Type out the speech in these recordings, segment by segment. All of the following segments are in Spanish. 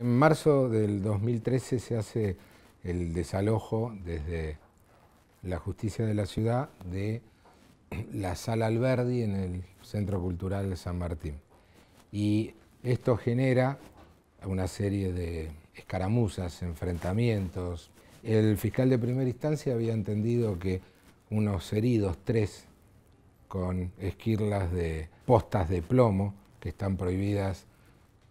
En marzo del 2013 se hace el desalojo desde la justicia de la ciudad de la sala Alberdi en el Centro Cultural de San Martín. Y esto genera una serie de escaramuzas, enfrentamientos. El fiscal de primera instancia había entendido que unos heridos, tres, con esquirlas de postas de plomo, que están prohibidas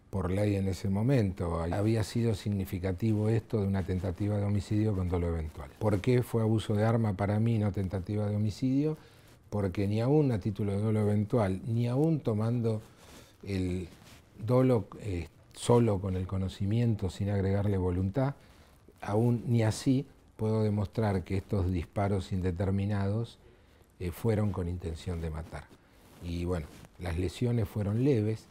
por ley en ese momento. Había sido significativo esto de una tentativa de homicidio con dolo eventual. ¿Por qué fue abuso de arma para mí, no tentativa de homicidio? Porque ni aún a título de dolo eventual, ni aún tomando el dolo eh, solo con el conocimiento, sin agregarle voluntad, aún ni así puedo demostrar que estos disparos indeterminados eh, fueron con intención de matar. Y bueno, las lesiones fueron leves,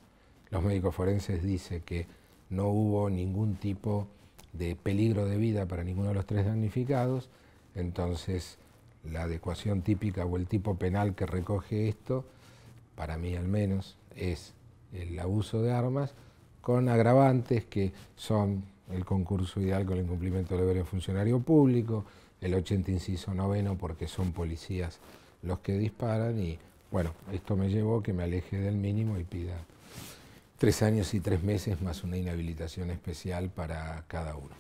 los médicos forenses dicen que no hubo ningún tipo de peligro de vida para ninguno de los tres damnificados, entonces la adecuación típica o el tipo penal que recoge esto, para mí al menos, es el abuso de armas con agravantes que son el concurso ideal con el incumplimiento del deber de funcionario público, el 80 inciso noveno porque son policías los que disparan y bueno, esto me llevó que me aleje del mínimo y pida Tres años y tres meses más una inhabilitación especial para cada uno.